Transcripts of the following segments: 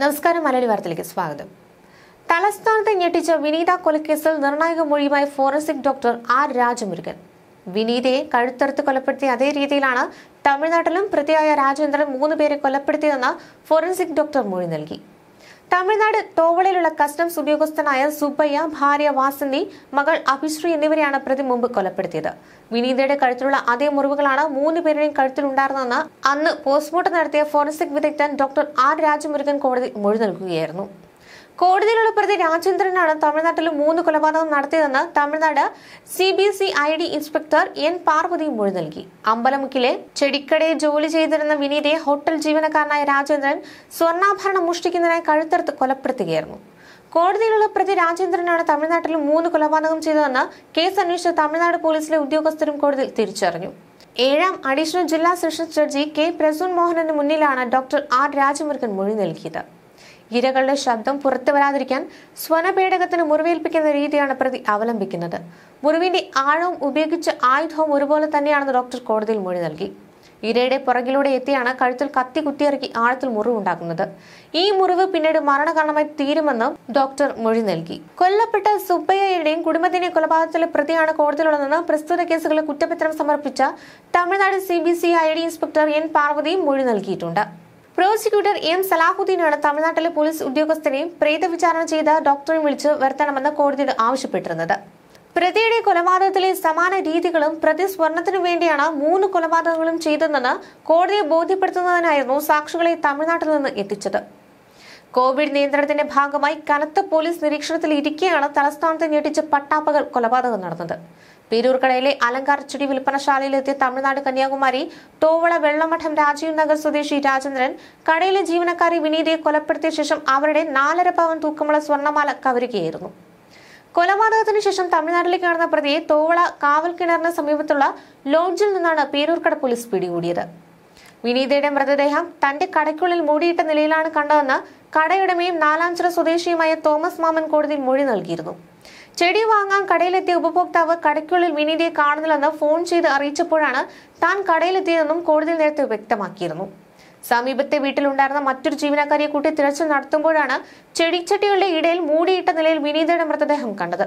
നമസ്കാരം മലയാളി വാർത്തയിലേക്ക് സ്വാഗതം തലസ്ഥാനത്തെ ഞെട്ടിച്ച വിനീത കൊലക്കേസിൽ നിർണായക മൊഴിയുമായി ഫോറൻസിക് ഡോക്ടർ ആർ രാജമുരുകൻ വിനീതയെ കഴുത്തറുത്ത് കൊലപ്പെടുത്തിയ അതേ രീതിയിലാണ് തമിഴ്നാട്ടിലും പ്രതിയായ രാജേന്ദ്രൻ മൂന്ന് പേരെ കൊലപ്പെടുത്തിയതെന്ന് ഫോറൻസിക് ഡോക്ടർ മൊഴി നൽകി തമിഴ്നാട് തോവളയിലുള്ള കസ്റ്റംസ് ഉദ്യോഗസ്ഥനായ സുബയ്യ ഭാര്യ വാസന്തി മകൾ അഭിശ്രീ എന്നിവരെയാണ് പ്രതി മുമ്പ് കൊലപ്പെടുത്തിയത് വിനീതയുടെ കഴുത്തിലുള്ള അതേ മുറിവുകളാണ് മൂന്ന് പേരുടെയും കഴുത്തിലുണ്ടായിരുന്നതെന്ന് അന്ന് പോസ്റ്റ്മോർട്ടം നടത്തിയ ഫോറൻസിക് വിദഗ്ധൻ ഡോക്ടർ ആർ രാജമുരുകൻ കോടതി മൊഴി നൽകുകയായിരുന്നു കോടതിയിലുള്ള പ്രതി രാജേന്ദ്രനാണ് തമിഴ്നാട്ടിൽ മൂന്ന് കൊലപാതകം നടത്തിയതെന്ന് Tamil Nadu C B C I D inspector N Parvathi മൊഴി നൽകി അമ്പലമുക്കിലെ ചെടിക്കടയിൽ ജോലി ചെയ്തിരുന്ന വിനീതയെ ഹോട്ടൽ ജീവനക്കാരനായ രാജേന്ദ്രൻ സ്വർണ്ണാഭരണം മോഷ്ടിക്കുന്നതിനായി കഴുത്തെടുത്ത് കൊലപ്പെടുത്തുകയായിരുന്നു കോടതിയിലുള്ള പ്രതി രാജേന്ദ്രനാണ് തമിഴ്നാട്ടിൽ മൂന്ന് കൊലപാതകം ചെയ്തതെന്ന് കേസ് അന്വേഷിച്ച തമിഴ്നാട് പോലീസിലെ ഉദ്യോഗസ്ഥരും കോടതിയിൽ തിരിച്ചറിഞ്ഞു ഏഴാം അഡീഷണൽ ജില്ലാ സെഷൻസ് ജഡ്ജി കെ പ്രസൂൻ മോഹനന് മുന്നിലാണ് ഡോക്ടർ ആർ രാജമുരുകൻ മൊഴി നൽകിയത് ഇരകളുടെ ശബ്ദം പുറത്തു വരാതിരിക്കാൻ സ്വനപേടകത്തിന് മുറിവേൽപ്പിക്കുന്ന രീതിയാണ് പ്രതി അവലംബിക്കുന്നത് മുറിവിന്റെ ആഴവും ഉപയോഗിച്ച ആയുധവും ഒരുപോലെ തന്നെയാണെന്ന് ഡോക്ടർ കോടതിയിൽ മൊഴി നൽകി ഇരയുടെ പുറകിലൂടെ എത്തിയാണ് കഴുത്തിൽ കത്തി കുത്തിയിറക്കി ആഴത്തിൽ മുറിവുണ്ടാക്കുന്നത് ഈ മുറിവ് പിന്നീട് മരണകാരണമായി തീരുമെന്നും ഡോക്ടർ മൊഴി നൽകി കൊല്ലപ്പെട്ട സുബ്ബയ്യയുടെയും കുടുംബത്തിന്റെ കൊലപാതകത്തിലെ പ്രതിയാണ് കോടതിയിലുള്ളതെന്ന് പ്രസ്തുത കേസുകളിൽ കുറ്റപത്രം സമർപ്പിച്ച Tamil Nadu C B C I D inspector N പാർവതിയും മൊഴി നൽകിയിട്ടുണ്ട് പ്രോസിക്യൂട്ടർ എം സലാഹുദ്ദീനാണ് തമിഴ്നാട്ടിലെ പോലീസ് ഉദ്യോഗസ്ഥനെയും പ്രേത വിചാരണ ചെയ്ത ഡോക്ടറെയും വിളിച്ചു വരുത്തണമെന്ന് കോടതിയോട് ആവശ്യപ്പെട്ടിരുന്നത് പ്രതിയുടെ കൊലപാതകത്തിലെ സമാന രീതികളും പ്രതി സ്വർണത്തിനു വേണ്ടിയാണ് മൂന്ന് കൊലപാതകങ്ങളും ചെയ്തതെന്ന് കോടതിയെ ബോധ്യപ്പെടുത്തുന്നതിനായിരുന്നു സാക്ഷികളെ തമിഴ്നാട്ടിൽ നിന്ന് എത്തിച്ചത് കോവിഡ് നിയന്ത്രണത്തിന്റെ ഭാഗമായി കനത്ത പോലീസ് ഇരിക്കെയാണ് തലസ്ഥാനത്ത് ഞെട്ടിച്ച പട്ടാപ്പകൽ കൊലപാതകം നടന്നത് പേരൂർക്കടയിലെ അലങ്കാർ ചുടി വിൽപ്പനശാലയിലെത്തിയ തമിഴ്നാട് കന്യാകുമാരി തോവള വെള്ളമഠം രാജീവ് നഗർ സ്വദേശി രാജേന്ദ്രൻ കടയിലെ ജീവനക്കാരി വിനീതയെ കൊലപ്പെടുത്തിയ ശേഷം അവരുടെ നാലര പവൻ തൂക്കമുള്ള സ്വർണ്ണമാല കവരുകയായിരുന്നു കൊലപാതകത്തിന് ശേഷം തമിഴ്നാട്ടിലേക്ക് നടന്ന പ്രതിയെ തോവള കാവൽ കിണറിന് സമീപത്തുള്ള ലോഡ്ജിൽ നിന്നാണ് പേരൂർക്കട പോലീസ് പിടികൂടിയത് വിനീതയുടെ മൃതദേഹം തന്റെ കടയ്ക്കുള്ളിൽ മൂടിയിട്ട നിലയിലാണ് കണ്ടതെന്ന് കടയുടമയും നാലാഞ്ചിറ സ്വദേശിയുമായ തോമസ് മാമൻ കോടതിയിൽ മൊഴി നൽകിയിരുന്നു ചെടി വാങ്ങാൻ കടയിലെത്തിയ ഉപഭോക്താവ് കടയ്ക്കുള്ളിൽ വിനീതയെ കാണുന്നില്ലെന്ന് ഫോൺ ചെയ്ത് അറിയിച്ചപ്പോഴാണ് താൻ കടയിലെത്തിയതെന്നും കോടതി നേരത്തെ വ്യക്തമാക്കിയിരുന്നു സമീപത്തെ വീട്ടിലുണ്ടായിരുന്ന മറ്റൊരു ജീവനക്കാരിയെ കൂട്ടി തിരച്ചിൽ നടത്തുമ്പോഴാണ് ചെടിച്ചട്ടികളുടെ ഇടയിൽ മൂടിയിട്ട നിലയിൽ വിനീതയുടെ മൃതദേഹം കണ്ടത്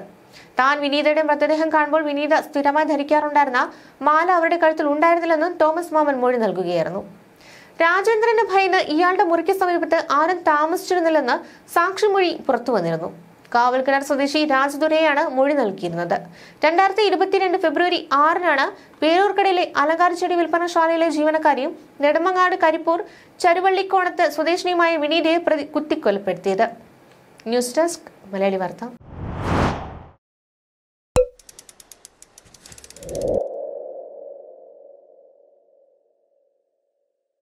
താൻ വിനീതയുടെ മൃതദേഹം കാണുമ്പോൾ വിനീത സ്ഥിരമായി ധരിക്കാറുണ്ടായിരുന്ന മാല അവരുടെ കഴുത്തിൽ ഉണ്ടായിരുന്നില്ലെന്നും തോമസ് മാമൻ മൊഴി നൽകുകയായിരുന്നു രാജേന്ദ്രന് ഭയന്ന് ഇയാളുടെ മുറിക്ക് സമീപത്ത് ആരും താമസിച്ചിരുന്നില്ലെന്ന് സാക്ഷിമൊഴി പുറത്തു വന്നിരുന്നു കാവൽക്കിണർ സ്വദേശി രാജദുരയാണ് മൊഴി നൽകിയിരുന്നത് രണ്ടായിരത്തി ഇരുപത്തിരണ്ട് ഫെബ്രുവരി ആറിനാണ് പേരൂർക്കടയിലെ അലങ്കാരച്ചെടി വിൽപ്പനശാലയിലെ ജീവനക്കാരിയും നെടുമങ്ങാട് കരിപ്പൂർ ചരുവള്ളിക്കോണത്ത് സ്വദേശിനിയുമായ വിനീതയെ പ്രതി കുത്തിക്കൊലപ്പെടുത്തിയത് ന്യൂസ് ഡെസ്ക് മലയാളി വാർത്ത